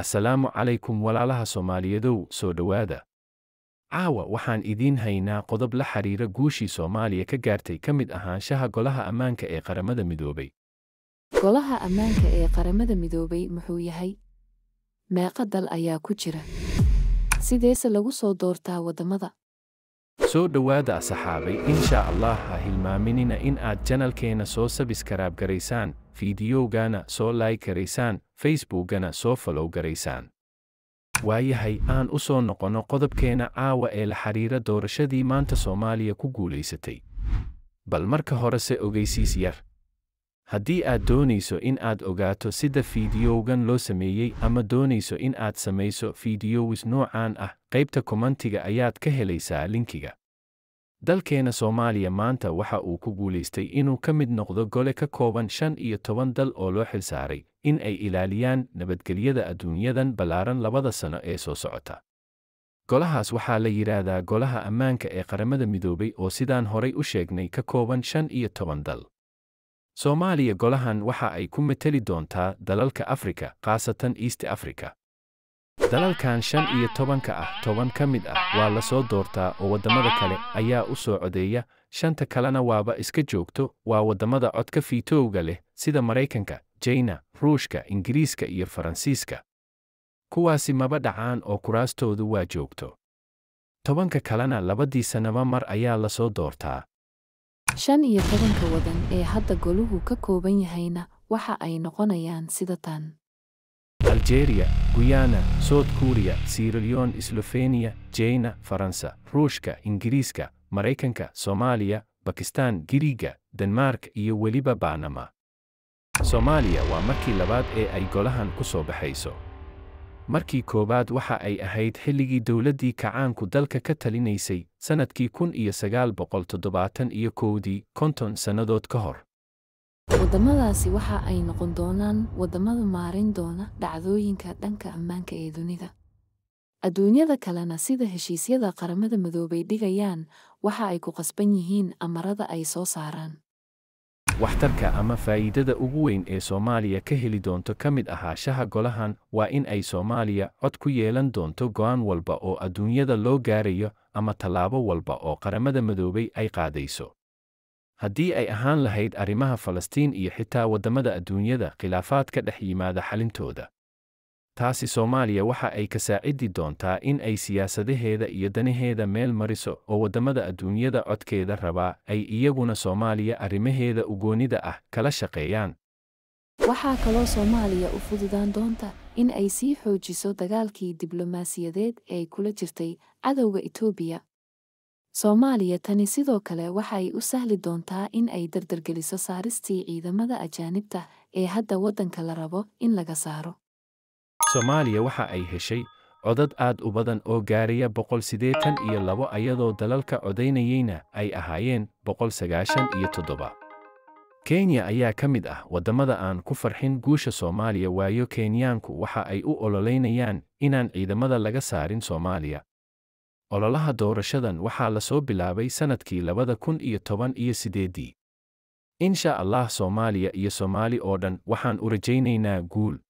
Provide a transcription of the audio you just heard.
asalaamu calaykum walaalaha soomaaliyeedow soo dhowaada caawa waxaan idiin haynaa qodob la xiriira guushii soomaaliya ka gaartay ka mid ahaanshaha golaha ammaanka ee qaramada midoobay golaha ammaanka ee qaramada midoobay muxuu yahay meeqa dal ayaa ku jira sideese lagu soo doortaa waddammada soo dhowaada asxaabay inshaa allah ha hilmaaminina in aad janalkeenna soo sabiskaraab garaysaan fiidiyowgana soo laay karaysaan facebookana soo falow waayahay aan u soo noqonno qodobkeena caawa ee la xidhiira doorashadii maanta soomaaliya ku guulaysatay bal marka horese ogaysiis yar haddii aad doonayso in aad ogaato sida fiidiyowgan loo sameeyey ama doonayso in aad samayso fiidiyowis noocaan ah qaybta komantiga ayaad ka helaysaa linkiga dalkeena soomaaliya maanta waxa uu ku guulaystay inuu ka mid noqdo gole ka kooban shan iyo toban dal oo loo xilsaaray in ay ilaaliyaan nabadgelyada adduunyadan ballaaran labada sano ee soo socota golahaas waxaa la yidhaahdaa golaha ammaanka ee qaramada midoobay oo sidaan horay u sheegnay ka kooban shan iyo toban dal soomaaliya golahan waxa ay ku mateli doontaa dalalka afrika khaasatan east africa dalalkan shan iyo tobanka ah toban ka mid ah waa la soo doortaa oo waddammada kale ayaa u soo codeeya shanta kalena waaba iska joogto waa waddammada codka fiitooga leh sida maraykanka China, Ruushka, Ingiriiska iyo Faransiiska. Kuwaasi maba dhacaan oo kuraastoodu waa joogto. Tobanka kalena labadii sanaba mar ayaa la soo doortaa. Shan iyo tobanka wadan ee hadda goluhu ka kooban yahayna waxa ay noqonayaan sida tan. aljeriya Guyana, South Korea, Sierra Leone, Slovenia, Faransa, Ruushka, Ingiriiska, Maraykanka, Soomaaliya, Bakistan, Giriiga, Denmark iyo weliba Baanama soomaaliya waa markii labaad ee ay golahan ku soo baxayso markii koowaad waxa ay ahayd xilligii dowladdii kacaanku dalka ka talinaysay sannadkii kun iyo sagaal boqol toddobaatan iyo kowdii konton sannadood ka hor waddamadaasi waxa ay noqon doonaan waddamada maarin doona dhacdooyinka dhanka ammaanka ee dunida adduunyada kalena sida heshiisyada qaramada madoobay dhigayaan waxa ay ku qasban yihiin amarada ay soo saaraan waxtarka ama faa'iidada ugu weyn ee soomaaliya ka heli doonto ka mid ahaashaha golahan waa in ay soomaaliya cod ku yeelan doonto go'aan walba oo adduunyada loo gaarayo ama tallaabo walba oo qaramada madoobay ay qaadayso haddii ay ahaan lahayd arrimaha falastiin iyo xitaa waddamada adduunyada khilaafaad ka dhex yimaada xalintooda taasi soomaaliya waxa ay ka saaciddi doontaa in ay siyaasadaheeda iyo danaheeda meel mariso oo waddammada adduunyada codkeeda rabaa ay iyaguna soomaaliya arrimaheeda ugoonnida ah kala shaqeeyaan waxaa kaloo soomaaliya u fududaan doonta in ay sii xoojiso dagaalkii diblomaasiyadeed ee kula jirtay cadowga itoobiya soomaaliya tani sidoo kale waxa ay u sahli doontaa in ay dardargeliso saaristii ciidamada ajaanibta ee hadda waddanka la rabo in laga saaro soomaaliya waxa ay heshay codad aad u badan oo gaaraya boqol siddeetan iyo labo ayadoo dalalka codaynayeyna ay ahaayeen boqol sagaashan iyo toddoba kenya ayaa ka mid ah waddammada aan ku farxin guusha soomaaliya waayo kenyaanku waxa ay u ololaynayaan inaan ciidamada laga saarin soomaaliya ololaha doorashadan waxaa la soo bilaabay sannadkii labada kun iyo toban iyo siddeedii insha allah soomaaliya iyo soomaali oo dhan waxaan u rajaynaynaa guul